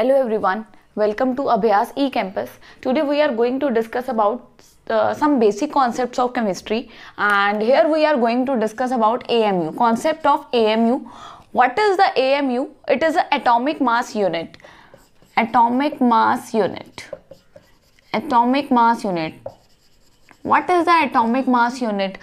Hello everyone, welcome to Abhyas eCampus. Today we are going to discuss about uh, some basic concepts of chemistry and here we are going to discuss about AMU, concept of AMU. What is the AMU? It is an atomic mass unit. Atomic mass unit. Atomic mass unit what is the atomic mass unit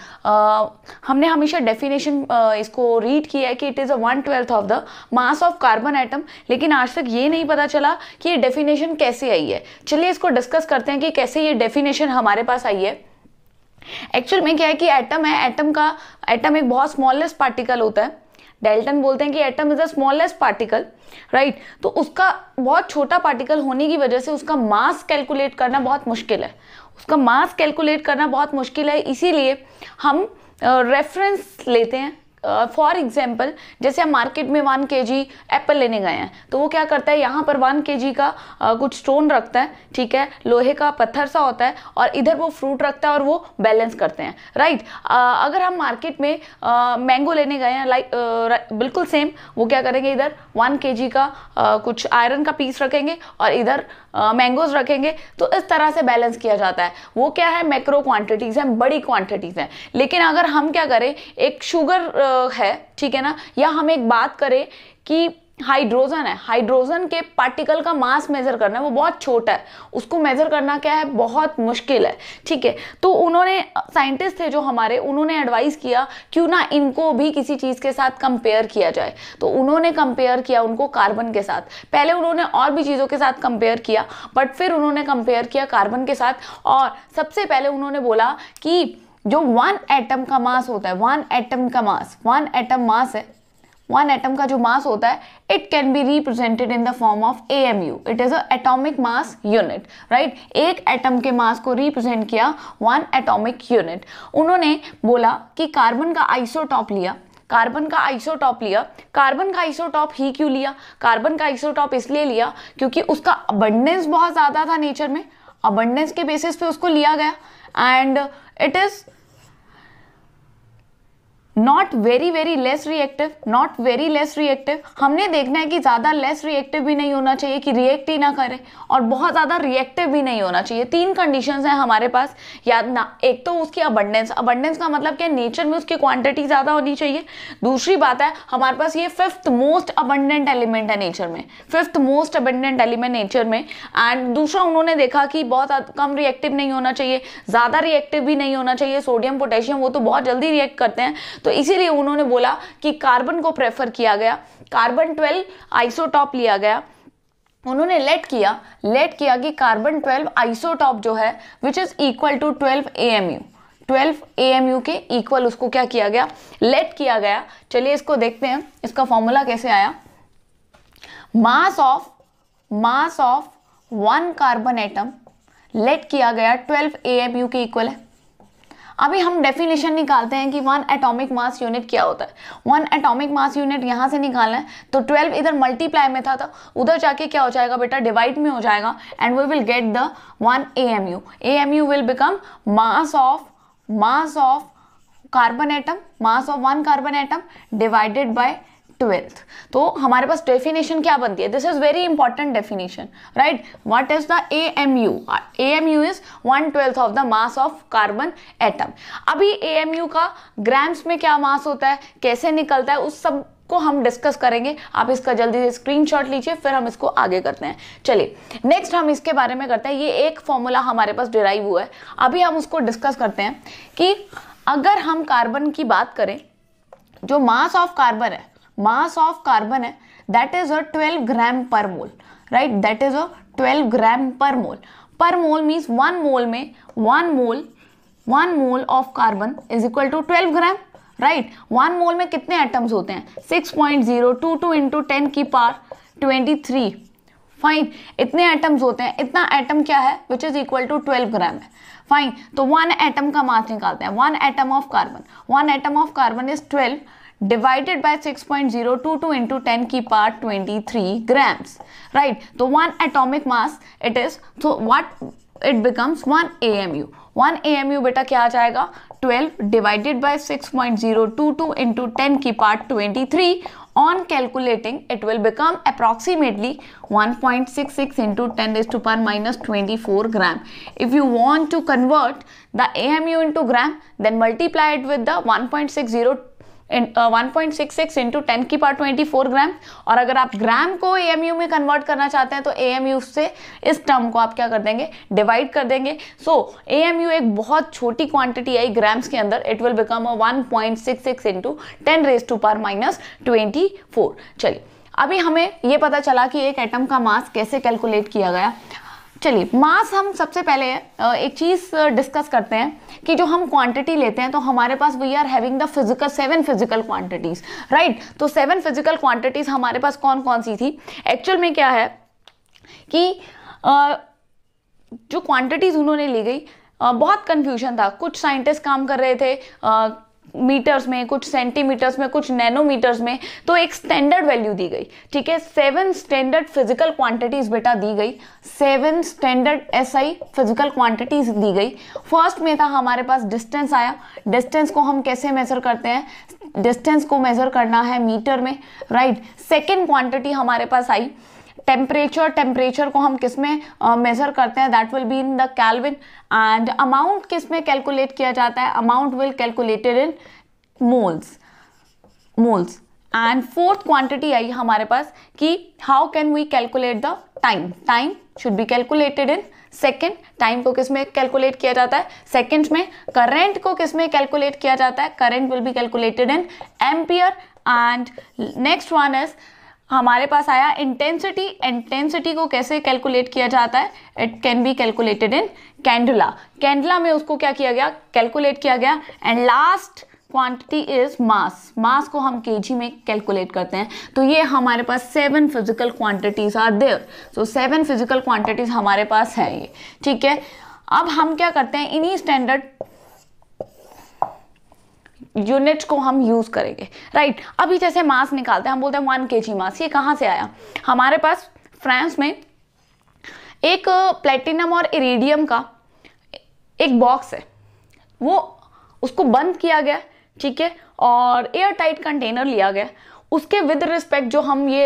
हमने हमेशा definition uh, इसको read किया है कि it is a one twelfth of the mass of carbon atom लेकिन आज तक ये नहीं पता चला कि ये डेफिनेशन कैसे आई है चलिए इसको डिस्कस करते हैं कि कैसे ये डेफिनेशन हमारे पास आई है एक्चुअल में क्या है कि एटम है एटम का एटम एक बहुत स्मॉलेस्ट पार्टिकल होता है डेल्टन बोलते हैं कि atom is the smallest particle right तो उसका बहुत छोटा पार्टिकल होने की वजह से उसका मास कैलकुलेट करना बहुत मुश्किल है उसका मास कैलकुलेट करना बहुत मुश्किल है इसीलिए हम रेफरेंस लेते हैं फॉर uh, एग्जाम्पल जैसे हम मार्केट में वन के जी एप्पल लेने गए हैं तो वो क्या करता है यहाँ पर वन के जी का uh, कुछ स्टोन रखता है ठीक है लोहे का पत्थर सा होता है और इधर वो फ्रूट रखता है और वो बैलेंस करते हैं राइट right? uh, अगर हम मार्केट में मैंगो लेने गए हैं लाइक बिल्कुल सेम वो क्या करेंगे इधर वन के जी का कुछ आयरन का पीस रखेंगे और इधर मैंगोज रखेंगे तो इस तरह से बैलेंस किया जाता है वो क्या है मैक्रो क्वांटिटीज़ हैं बड़ी क्वांटिटीज़ हैं लेकिन अगर हम क्या करें एक शुगर है ठीक है ना या हम एक बात करें कि हाइड्रोजन है हाइड्रोजन के पार्टिकल का मास मेजर करना है वो बहुत छोटा है उसको मेजर करना क्या है बहुत मुश्किल है ठीक है तो उन्होंने साइंटिस्ट थे जो हमारे उन्होंने एडवाइस किया क्यों ना इनको भी किसी चीज़ के साथ कंपेयर किया जाए तो उन्होंने कंपेयर किया उनको कार्बन के साथ पहले उन्होंने और भी चीज़ों के साथ कंपेयर किया बट फिर उन्होंने कंपेयर किया कार्बन के साथ और सबसे पहले उन्होंने बोला कि जो वन एटम का मास होता है वन एटम का मास वन एटम मास है वन एटम का जो मास होता है it can be represented in the form of A M U it is a mass unit right एक एटम के मास को रिप्रेजेंट किया वन एटोमिक यूनिट उन्होंने बोला कि कार्बन का आइसोटॉप लिया कार्बन का आइसोटॉप लिया कार्बन का आइसोटॉप ही क्यों लिया कार्बन का आइसोटॉप इसलिए लिया क्योंकि उसका अबंडेंस बहुत ज़्यादा था नेचर में अबंडेंस के बेसिस पे उसको लिया गया and it is not very very less reactive not very less reactive हमने देखना है कि ज़्यादा लेस रिएक्टिव भी नहीं होना चाहिए कि रिएक्ट ही ना करें और बहुत ज़्यादा रिएक्टिव भी नहीं होना चाहिए तीन कंडीशंस हैं हमारे पास याद ना एक तो उसकी अबंडेंस अबंडेंस का मतलब क्या नेचर में उसकी क्वांटिटी ज़्यादा होनी चाहिए दूसरी बात है हमारे पास ये फिफ्थ मोस्ट अबंडेंट एलिमेंट है नेचर में fifth most abundant element nature में एंड दूसरा उन्होंने देखा कि बहुत कम रिएक्टिव नहीं होना चाहिए ज़्यादा रिएक्टिव भी नहीं होना चाहिए सोडियम पोटेशियम वो तो बहुत जल्दी रिएक्ट करते हैं तो इसीलिए उन्होंने बोला कि कार्बन को प्रेफर किया गया कार्बन ट्वेल्व आइसोटॉप लिया गया उन्होंने लेट किया लेट किया कि कार्बन ट्वेल्व आइसोटॉप जो है which is equal to twelve A M U twelve A M U के इक्वल उसको क्या किया गया लेट किया गया चलिए इसको देखते हैं इसका फॉर्मूला कैसे आया mass of mass of one carbon atom let किया गया ट्वेल्व ए एम यू के इक्वल है अभी हम डेफिनेशन निकालते हैं कि वन एटॉमिक मास यूनिट क्या होता है वन एटॉमिक मास यूनिट यहाँ से निकालना है तो ट्वेल्व इधर मल्टीप्लाई में था तो उधर जाके क्या हो जाएगा बेटा डिवाइड में हो जाएगा and we will get the one A M U A M U will become mass of mass of carbon atom mass of one carbon atom divided by twelfth तो हमारे पास डेफिनेशन क्या बनती है this is very important definition right what is the A M U A M U is one twelfth of the mass of carbon atom अभी A M U का grams में क्या मास होता है कैसे निकलता है उस सब को हम डिस्कस करेंगे आप इसका जल्दी से स्क्रीनशॉट लीजिए फिर हम इसको आगे करते हैं चलिए नेक्स्ट हम इसके बारे में करते हैं ये एक फॉर्मूला हमारे पास डिराइव हुआ है अभी हम उसको डिस्कस करते हैं कि अगर हम कार्बन की बात करें जो मास ऑफ कार्बन है मास ऑफ कार्बन है that is a 12 gram per mole right that is a 12 gram per mole per mole means one mole में one mole one mole of carbon is equal to twelve gram right one mole में कितने atoms होते हैं 6.022 point zero two two into ten की power twenty three fine इतने atoms होते हैं इतना एटम क्या है which is equal to twelve gram है फाइन तो वन एटम का मास निकालते हैं one atom of carbon one atom of carbon is twelve divided by 6.022 point zero two two into ten की power twenty three grams right तो one atomic mass it is so what it becomes one A M U one A M U बेटा क्या आ जाएगा twelve divided by 6.022 point zero two two into ten की power twenty three on calculating it will become approximately one point six six into ten is to power minus twenty four gram if you want to convert the A M U into gram then multiplied with the one point six zero one point six six into ten की power twenty four ग्राम और अगर आप ग्राम को ए में convert करना चाहते हैं तो ए से इस टर्म को आप क्या कर देंगे डिवाइड कर देंगे सो ए एक बहुत छोटी क्वांटिटी आई ग्राम्स के अंदर it will become a one point six six into ten raise to power minus twenty four चलिए अभी हमें ये पता चला कि एक एटम का मास कैसे कैलकुलेट किया गया चलिए मास हम सबसे पहले एक चीज़ डिस्कस करते हैं कि जो हम क्वांटिटी लेते हैं तो हमारे पास we are having the physical seven physical quantities right तो सेवन फिजिकल क्वांटिटीज़ हमारे पास कौन कौन सी थी एक्चुअल में क्या है कि जो क्वांटिटीज़ उन्होंने ली गई बहुत कन्फ्यूजन था कुछ साइंटिस्ट काम कर रहे थे मीटर्स में कुछ सेंटीमीटर्स में कुछ नैनोमीटर्स में तो एक स्टैंडर्ड वैल्यू दी गई ठीक है सेवन स्टैंडर्ड फिजिकल क्वांटिटीज बेटा दी गई seven standard SI physical quantities दी गई फर्स्ट में था हमारे पास डिस्टेंस आया डिस्टेंस को हम कैसे मेजर करते हैं डिस्टेंस को मेजर करना है मीटर में राइट सेकेंड क्वांटिटी हमारे पास आई टेम्परेचर टेम्परेचर को हम किस में मेज़र करते हैं that will be in the Kelvin and amount किस में कैलकुलेट किया जाता है amount will calculated in moles moles and fourth quantity आई हमारे पास कि how can we calculate the time time should be calculated in second time को किस में कैलकुलेट किया जाता है सेकेंड में करेंट को किस में कैलकुलेट किया जाता है current will be calculated in ampere and next one is हमारे पास आया इंटेंसिटी इंटेंसिटी को कैसे कैलकुलेट किया जाता है it can be calculated in candela candela में उसको क्या किया गया कैलकुलेट किया गया and last quantity is mass mass को हम केजी में कैलकुलेट करते हैं तो ये हमारे पास seven physical quantities are there so seven physical quantities हमारे पास है ये ठीक है अब हम क्या करते हैं इन्हीं स्टैंडर्ड यूनिट को हम यूज़ करेंगे राइट अभी जैसे मास निकालते हैं हम बोलते हैं वन के जी मास ये कहाँ से आया हमारे पास फ्रांस में एक प्लेटिनम और इरेडियम का एक बॉक्स है वो उसको बंद किया गया ठीक है और एयर टाइट कंटेनर लिया गया उसके विद रिस्पेक्ट जो हम ये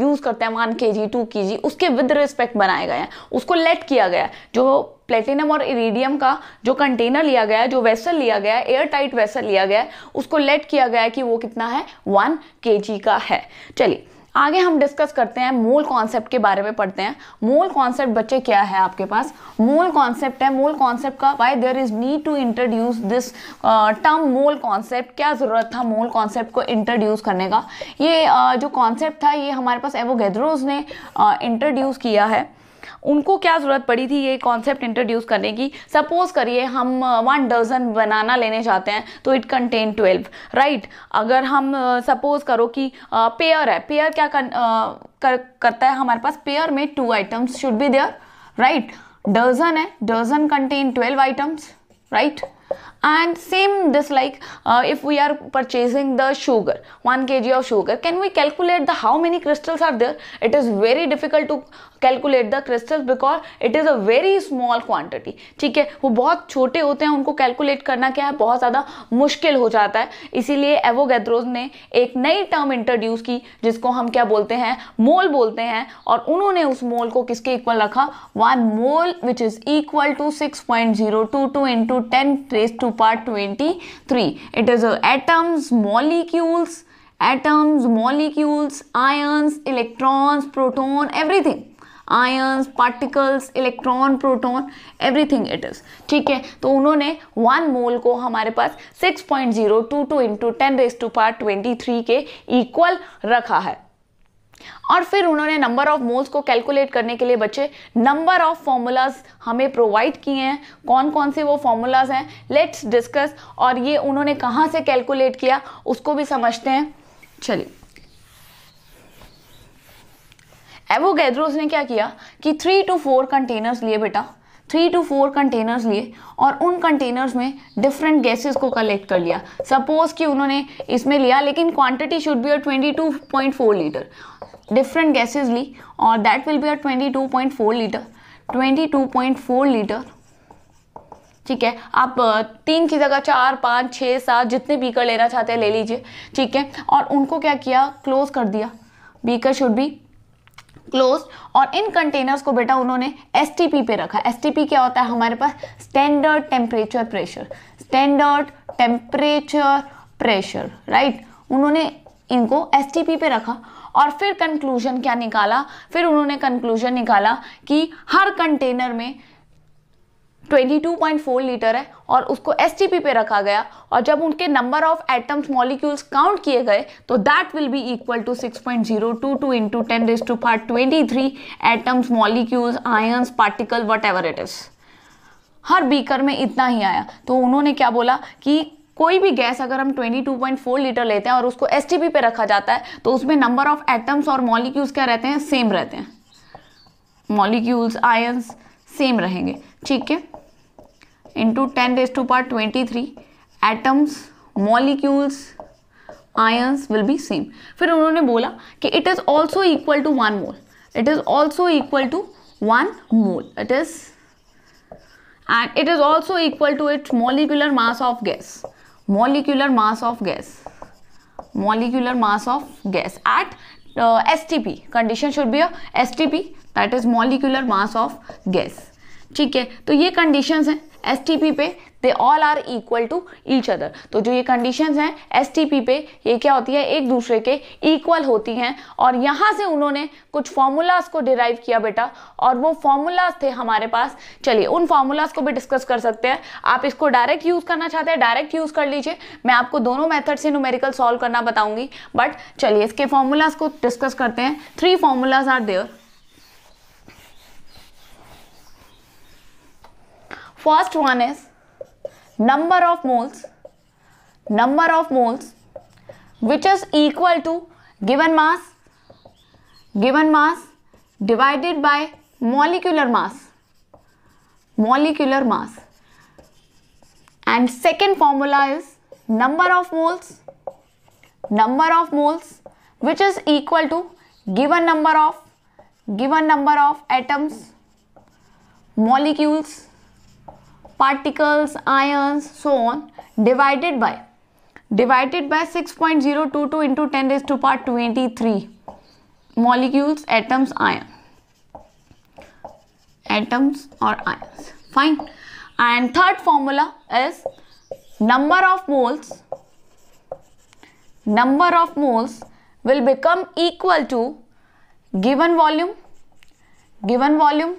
यूज़ करते हैं वन के जी टू के जी उसके विद रिस्पेक्ट बनाए गए हैं उसको लेट किया गया जो प्लेटिनम और इरीडियम का जो कंटेनर लिया गया है जो वेसल लिया गया है एयर टाइट वेसल लिया गया है उसको लेट किया गया है कि वो कितना है वन के का है चलिए आगे हम डिस्कस करते हैं मोल कॉन्सेप्ट के बारे में पढ़ते हैं मोल कॉन्सेप्ट बच्चे क्या है आपके पास मोल कॉन्सेप्ट है मोल कॉन्सेप्ट का why there is need to introduce this term mole concept क्या ज़रूरत था मोल कॉन्सेप्ट को इंट्रोड्यूस करने का ये uh, जो कॉन्सेप्ट था ये हमारे पास एवोगेद्रोज ने इंट्रोड्यूस uh, किया है उनको क्या ज़रूरत पड़ी थी ये कॉन्सेप्ट इंट्रोड्यूस करने की सपोज करिए हम वन डजन बनाना लेने जाते हैं तो इट कंटेन ट्वेल्व राइट अगर हम सपोज करो कि पेयर है पेयर क्या कर, कर, करता है हमारे पास पेयर में two items should be there right dozen है dozen contain twelve items right and same this like uh, if we are purchasing the sugar 1 kg of sugar can we calculate the how many crystals are there it is very difficult to calculate the crystals because it is a very small quantity ठीक है वो बहुत छोटे होते हैं उनको calculate करना क्या है बहुत ज़्यादा मुश्किल हो जाता है इसीलिए एवोगैद्रोज ने एक नई टर्म इंट्रोड्यूस की जिसको हम क्या बोलते हैं मोल बोलते हैं और उन्होंने उस मोल को किसके इक्वल रखा one mole which is equal to six point zero two two into ten to power twenty three it is atoms molecules, atoms, molecules, ions, electrons, proton, everything. Ions particles electron proton everything it is ठीक है तो उन्होंने one mole को हमारे पास six point zero two two into ten raise to power twenty three के equal रखा है और फिर उन्होंने नंबर ऑफ मोल्स को कैलकुलेट करने के लिए बच्चे नंबर ऑफ फॉर्मूलाज हमें प्रोवाइड किए हैं कौन कौन से वो फॉर्मूलाज हैं लेट्स डिस्कस और ये उन्होंने कहाँ से कैलकुलेट किया उसको भी समझते हैं चलिए एवोगैद्रोस ने क्या किया कि थ्री टू फोर कंटेनर्स लिए बेटा थ्री टू फोर कंटेनर्स लिए और उन कंटेनर्स में डिफरेंट गैसेस को कलेक्ट कर लिया सपोज कि उन्होंने इसमें लिया लेकिन quantity should be uh twenty two point four litre different gases ली और दैट विल बी और twenty two point four litre twenty two point four litre ठीक है आप तीन की जगह चार पाँच छः सात जितने बीकर लेना चाहते हैं ले लीजिए ठीक है और उनको क्या किया क्लोज कर दिया बीकर शुड बी क्लोज और इन कंटेनर्स को बेटा उन्होंने एस पे रखा एस क्या होता है हमारे पास standard temperature pressure standard temperature pressure right उन्होंने इनको एस पे रखा और फिर कंक्लूजन क्या निकाला फिर उन्होंने कंक्लूजन निकाला कि हर कंटेनर में 22.4 लीटर है और उसको एस पे रखा गया और जब उनके number of atoms molecules count किए गए तो that will be equal to 6.022 point zero two two into ten raise to power twenty three atoms molecules ions particle whatever it is हर बीकर में इतना ही आया तो उन्होंने क्या बोला कि कोई भी गैस अगर हम 22.4 लीटर लेते हैं और उसको एस पे रखा जाता है तो उसमें नंबर ऑफ एटम्स और मॉलिक्यूल्स क्या रहते हैं सेम रहते हैं मॉलिक्यूल्स आयंस सेम रहेंगे ठीक है into ten raise to power twenty three atoms molecules ions will be same फिर उन्होंने बोला कि it is also equal to one mole it is also equal to one mole it is and it is also equal to its molecular mass of gas molecular mass of gas mass of gas at S T P condition should be S T P that is molecular mass of gas ठीक है तो ये conditions हैं S पे they all are equal to each other तो जो ये condition हैं एस पे ये क्या होती है एक दूसरे के इक्वल होती हैं और यहाँ से उन्होंने कुछ फार्मूलाज को डिराइव किया बेटा और वो फार्मूलाज थे हमारे पास चलिए उन फार्मूलाज को भी डिस्कस कर सकते हैं आप इसको डायरेक्ट यूज़ करना चाहते हैं डायरेक्ट यूज़ कर लीजिए मैं आपको दोनों मेथड से न्यूमेरिकल सॉल्व करना बताऊँगी बट चलिए इसके फार्मूलाज को डिस्कस करते हैं three formulas are there First one is number of moles, number of moles which is equal to given mass, given mass divided by molecular mass, molecular mass. And second formula is number of moles, number of moles which is equal to given number of given number of atoms molecules particles, ions, so on, divided by divided by 6.022 into 10 raised to power 23 molecules, atoms, ions, atoms or ions. Fine. And third formula is number of moles, number of moles will become equal to given volume, given volume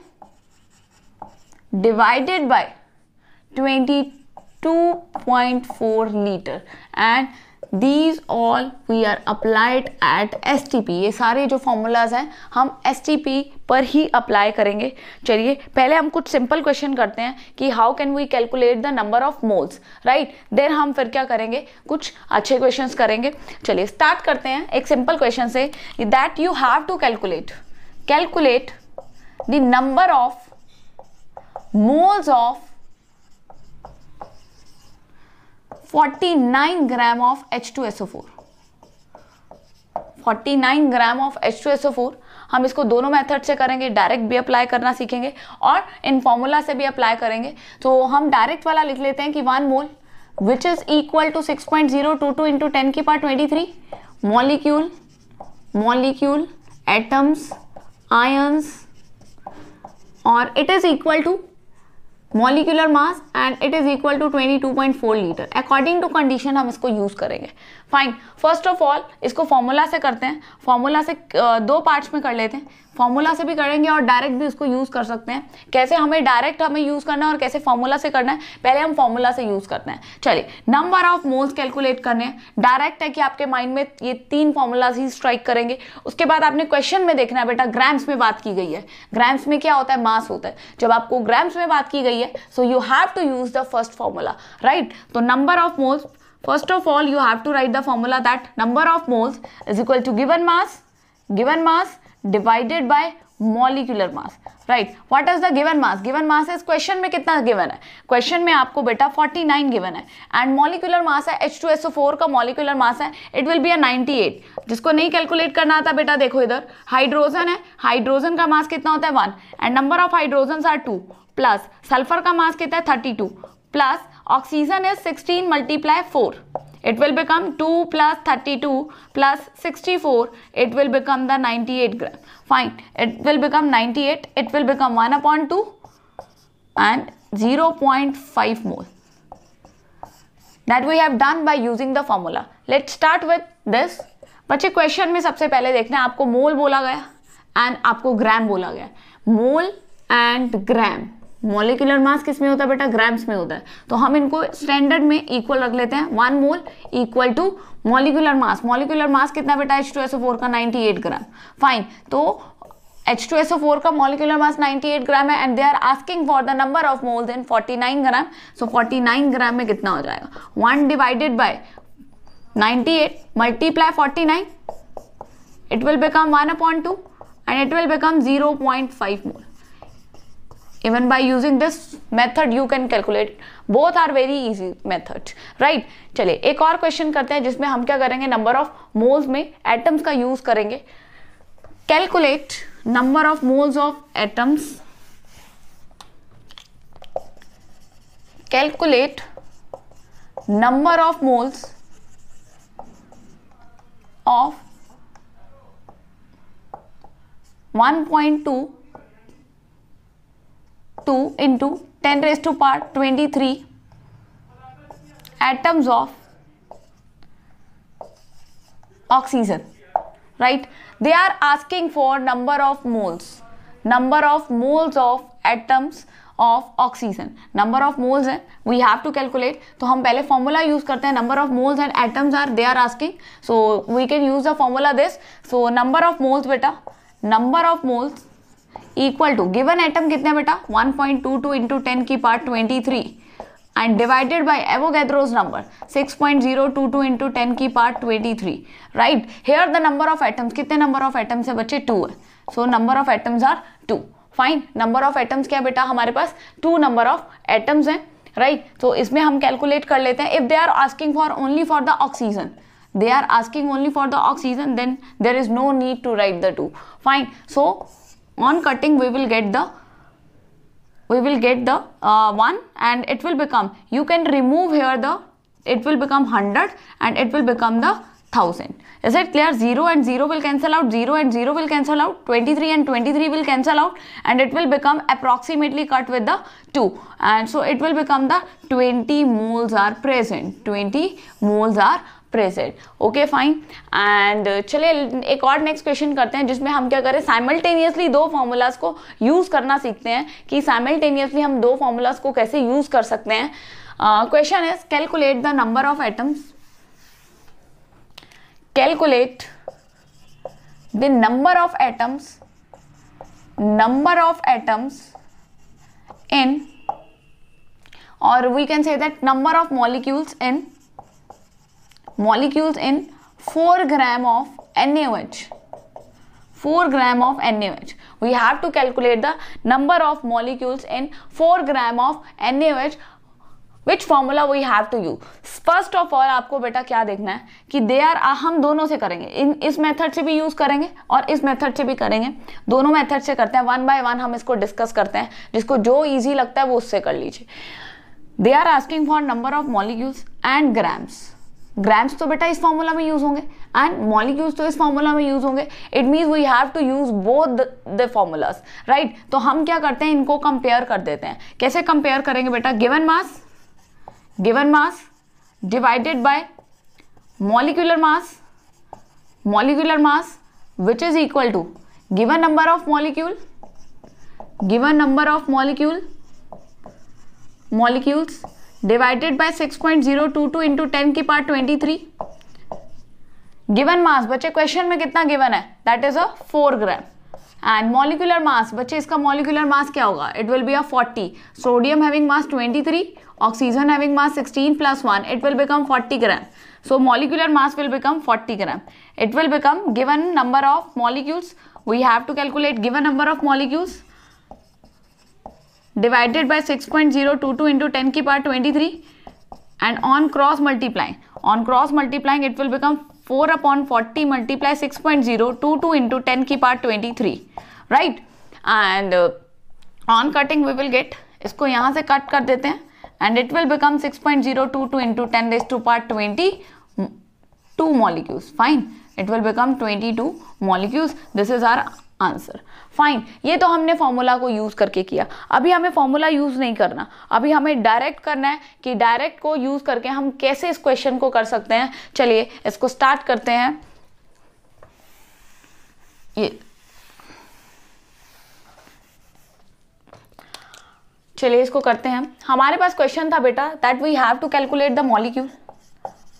divided by 22.4 litre and these all we are applied at S ये सारे जो formulas हैं हम S पर ही apply करेंगे चलिए पहले हम कुछ सिंपल क्वेश्चन करते हैं कि how can we calculate the number of moles right then हम फिर क्या करेंगे कुछ अच्छे क्वेश्चन करेंगे चलिए स्टार्ट करते हैं एक सिंपल क्वेश्चन से that you have to calculate calculate the number of moles of 49 gram of H2SO4 49 gram of H2SO4 हम इसको दोनों मेथड से करेंगे डायरेक्ट भी अप्लाई करना सीखेंगे और इन फॉर्मूला से भी अप्लाई करेंगे तो हम डायरेक्ट वाला लिख लेते हैं कि one mole which is equal to six point zero two two into ten की power twenty three molecule molecule atoms ions और it is equal to molecular mass and it is equal to 22.4 litre according to condition हम इसको use करेंगे fine first of all इसको formula से करते हैं formula से दो पार्ट्स में कर लेते हैं फॉर्मूला से भी करेंगे और डायरेक्ट भी इसको यूज़ कर सकते हैं कैसे हमें डायरेक्ट हमें यूज़ करना है और कैसे फॉर्मूला से करना है पहले हम फॉर्मूला से यूज़ करते हैं चलिए नंबर ऑफ मोल्स कैलकुलेट करने हैं डायरेक्ट है कि आपके माइंड में ये तीन फॉर्मूलाज ही स्ट्राइक करेंगे उसके बाद आपने क्वेश्चन में देखना है बेटा ग्राम्स में बात की गई है ग्राम्स में क्या होता है मास होता है जब आपको ग्राम्स में बात की गई है so you have to use the first formula right तो number of moles First of all, you have to write the formula that number of moles is equal to given mass, given mass divided by molecular mass right what is the given mass given mass इस question में कितना given है question में आपको बेटा 49 given है and molecular मास है H2SO4 का मॉलिकुलर मास है इट विल बी अ 98 जिसको नहीं कैलकुलेट करना आता बेटा देखो इधर हाइड्रोजन है हाइड्रोजन का मास कितना होता है one and number of hydrogen are two plus sulphur का मास कितना है thirty plus oxygen is 16 multiply four it will become 2 plus thirty two plus sixty it will become the 98 eight gram fine it will become 98 it will become 1 upon two and 0.5 point mole that we have done by using the formula let start with this बच्चे question में सबसे पहले देखना आपको मोल बोला गया and आपको ग्राम बोला गया mole and gram molecular mass किस में होता है बेटा ग्राम्स में होता है तो हम इनको स्टैंडर्ड में इक्वल रख लेते हैं one mole equal to molecular mass molecular mass कितना बेटा एच टू एस फोर का नाइनटी एट ग्राम फाइन तो H two S O four का molecular mass ninety eight gram है and they are asking for the number of mole then forty nine gram so forty nine gram में कितना हो जाएगा one divided by by eight multiply forty nine it will become one upon two and it will become zero point five mole even by using this method you can calculate both are very easy method right चलिए एक और question करते हैं जिसमें हम क्या करेंगे number of moles में एटम्स का यूज करेंगे calculate number of moles of atoms calculate number of moles of 1.2 two into ten raise to power twenty three atoms of oxygen right they are asking for number of moles number of moles of atoms of oxygen number of moles हैं we have to calculate तो हम पहले formula use करते हैं number of moles and atoms are they are asking so we can use the formula this so number of moles बेटा number of moles equal to given atom कितने बेटा 1.22 point two two into ten की power three and divided by Avogadro's number 6.022 point zero two two into ten की power three right here the number of atoms कितने number of items है बच्चे two है so number of atoms are two fine number of atoms क्या बेटा हमारे पास two number of atoms हैं राइट right? तो so, इसमें हम कैलकुलेट कर लेते हैं if they are asking for only for the oxygen they are asking only for the oxygen then there is no need to write the two fine so on cutting we will get the we will get the uh, 1 and it will become you can remove here the it will become 100 and it will become the 1000 is it clear 0 and 0 will cancel out 0 and 0 will cancel out 23 and 23 will cancel out and it will become approximately cut with the 2 and so it will become the 20 moles are present 20 moles are present okay fine and चलिए एक और next question करते हैं जिसमें हम क्या करें simultaneously दो फॉर्मूलाज को यूज़ करना सीखते हैं कि साइमल्टेनियसली हम दो फॉर्मूलाज को कैसे यूज़ कर सकते हैं question is calculate the number of atoms calculate the number of atoms number of atoms in और we can say that number of molecules in molecules in 4 gram of NaOH. 4 gram of NaOH. We have to calculate the number of molecules in 4 gram of NaOH. Which formula we have to use? First of all आपको बेटा क्या देखना है कि they are हम दोनों से करेंगे इन इस मेथड से भी यूज करेंगे और इस मेथड से भी करेंगे दोनों मेथड से करते हैं वन बाय वन हम इसको डिस्कस करते हैं जिसको जो ईजी लगता है वो उससे कर लीजिए they are asking for number of molecules and grams grams तो बेटा इस फॉर्मूला में यूज होंगे एंड मॉलिक्यूल्स तो इस फॉर्मूला में यूज होंगे it means we have to use both the formulas right तो हम क्या करते हैं इनको कंपेयर कर देते हैं कैसे कंपेयर करेंगे बेटा given mass given mass divided by molecular mass molecular mass which is equal to given number of molecule given number of molecule molecules divided by 6.022 point zero two two into ten की power twenty three given mass बच्चे question में कितना given है that is a four gram and molecular mass बच्चे इसका molecular mass क्या होगा it will be a 40 sodium having mass 23 oxygen having mass 16 plus one it will become 40 gram so molecular mass will become 40 gram it will become given number of molecules we have to calculate given number of molecules divided by six point zero two two into ten की power twenty three and on cross multiplying on cross multiplying it will become four upon forty multiply six point zero two two into ten की power twenty three right and on cutting we will get इसको यहाँ से cut कर देते हैं and it will become six point zero two two into ten raise to power twenty two fine it will become twenty 22 molecules this is our answer fine ये तो हमने formula को यूज़ करके किया अभी हमें फॉर्मूला यूज़ नहीं करना अभी हमें डायरेक्ट करना है कि डायरेक्ट को यूज़ करके हम कैसे इस क्वेश्चन को कर सकते हैं चलिए इसको स्टार्ट करते हैं ये चलिए इसको करते हैं हमारे पास क्वेश्चन था बेटा that we have to calculate the molecule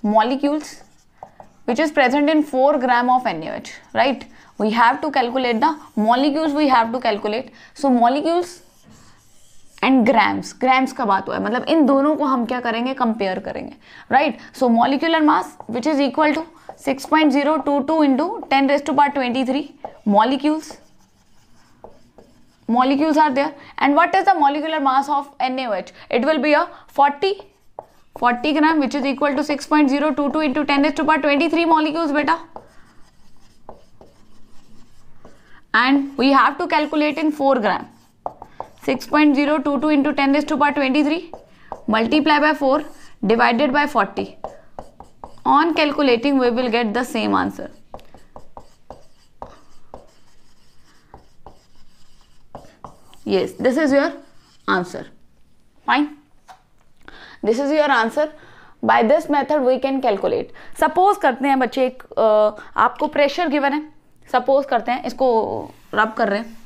molecules which is present in four gram of NH right we have to calculate the molecules we have to calculate so molecules and grams grams का बात हुआ है मतलब इन दोनों को हम क्या करेंगे कंपेयर करेंगे right so molecular mass which is equal to 6.022 point zero two two into ten raise to power twenty three molecules molecules are there and what is the molecular mass of NaOH it will be a 40 40 gram which is equal to 6.022 into 10 raised to power 23 molecules beta and we have to calculate in four gram six point zero two two into ten raise to power twenty multiply by four divided by forty on calculating we will get the same answer yes this is your answer fine this is your answer by this method we can calculate suppose करते हैं बच्चे एक आपको pressure given है suppose करते हैं इसको रब कर रहे हैं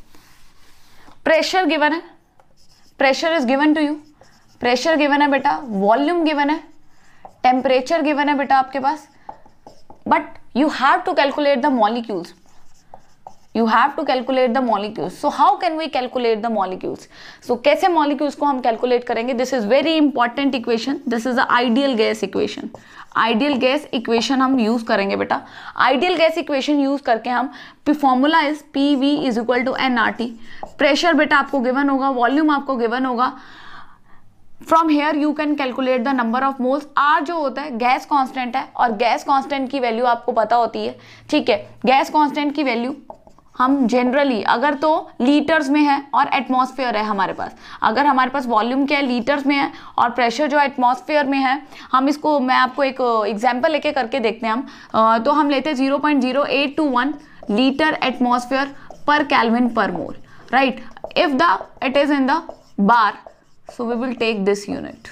प्रेशर गिवन है pressure is given to you pressure given है बेटा वॉल्यूम गिवन है टेम्परेचर गिवन है बेटा आपके पास but you have to calculate the molecules you have to calculate the molecules so how can we calculate the molecules so कैसे molecules को हम कैलकुलेट करेंगे this is very important equation this is the ideal gas equation ideal gas equation हम use करेंगे बेटा ideal gas equation use करके हम formula is P V is equal to N R T pressure बेटा आपको given होगा volume आपको given होगा from here you can calculate the number of moles R जो होता है गैस कॉन्स्टेंट है और गैस कॉन्स्टेंट की वैल्यू आपको पता होती है ठीक है गैस कॉन्स्टेंट की वैल्यू हम जनरली अगर तो लीटर्स में है और एटमॉस्फेयर है हमारे पास अगर हमारे पास वॉल्यूम क्या है लीटर्स में है और प्रेशर जो एटमॉस्फेयर में है हम इसको मैं आपको एक एग्जाम्पल लेके करके देखते हैं हम तो हम लेते हैं zero point zero eight two one litre atmosphere per kelvin per mole right if the it is in the bar so we will take this unit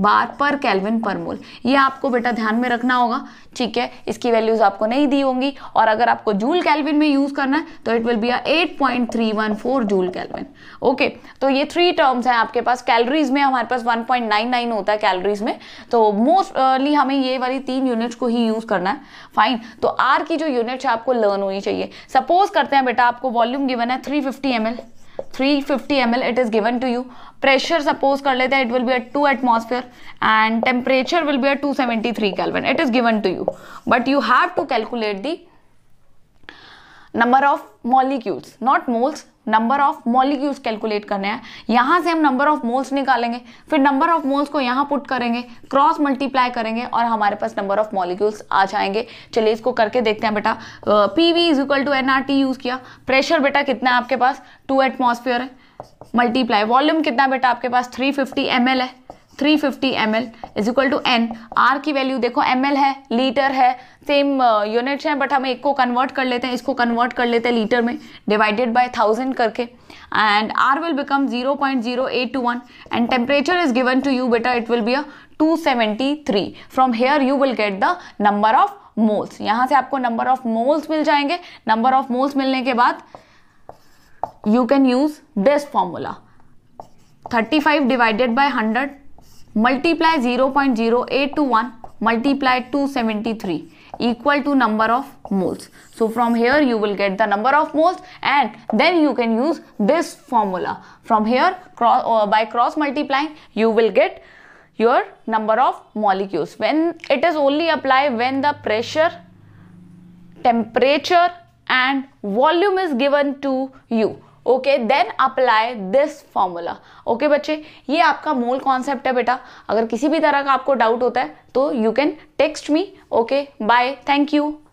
bar per kelvin per मोल ये आपको बेटा ध्यान में रखना होगा ठीक है इसकी वैल्यूज़ आपको नहीं दी होंगी और अगर आपको जूल कैलविन में यूज़ करना है तो it will be eight point three one four joule kelvin okay तो ये थ्री टर्म्स हैं आपके पास कैलरीज में हमारे पास वन पॉइंट नाइन नाइन होता है कैलरीज में तो मोस्टली हमें ये वाली तीन यूनिट्स को ही यूज़ करना है फाइन तो आर की जो यूनिट्स है आपको लर्न होनी चाहिए सपोज करते हैं बेटा आपको वॉल्यूम गिवन है three fifty M L three fifty M L it is given to you pressure suppose कर लेते हैं it will be at two atmosphere and temperature will be at two seventy three kelvin it is given to you but you have to calculate the number of molecules not moles number of molecules calculate करने हैं यहाँ से हम number of moles निकालेंगे फिर number of moles को यहाँ put करेंगे क्रॉस मल्टीप्लाई करेंगे और हमारे पास नंबर ऑफ मॉलिक्यूल्स आ जाएंगे चलिए इसको करके देखते हैं बेटा P V is equal to N R T use किया प्रेशर बेटा कितना है आपके पास टू एटमोसफियर है मल्टीप्लाई वॉल्यूम कितना बेटा आपके पास थ्री फिफ्टी एम एल है three fifty M L is equal to N R की वैल्यू देखो एम एल है लीटर है सेम यूनिट्स uh, हैं बट हम एक को कन्वर्ट कर लेते हैं इसको कन्वर्ट कर लेते हैं लीटर में डिवाइडेड बाई थाउजेंड करके and R will become zero point zero eight two one and temperature is given to you बेटा it will be uh two seventy three from here you will get the number of moles यहाँ से आपको number of moles मिल जाएंगे number of moles मिलने के बाद you can use this formula thirty five divided by hundred multiply 0.08 to 1. multiply 273 equal to number of moles. So from here you will get the number of moles and then you can use this formula. From here cross, uh, by cross multiplying you will get your number of molecules. When it is only applied when the pressure, temperature and volume is given to you. Okay then apply this formula okay बच्चे ये आपका मूल concept है बेटा अगर किसी भी तरह का आपको डाउट होता है तो you can text me okay bye thank you